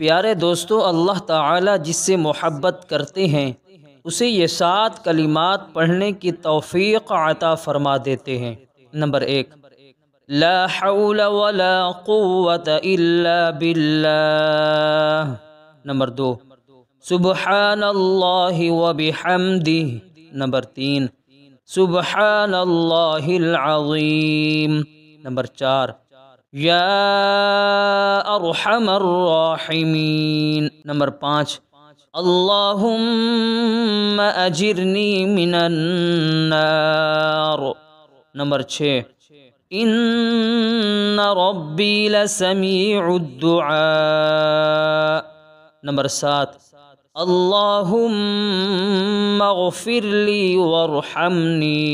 پیارے دوستو اللہ تعالی جس سے محبت کرتے ہیں اسے یہ سات کلمات پڑھنے کی توفیق عطا فرما دیتے ہیں نمبر ایک لا حول ولا قوت باللہ نمبر دو سبحان اللہ وبدی نمبر تین سبحان اللہ العظیم نمبر چار یا ارحم الراحمين نمبر پانچ اللهم اجرني من النار نمبر چھ ان ربي لسميع الدعاء نمبر سات اللهم اغفر لي وارحمني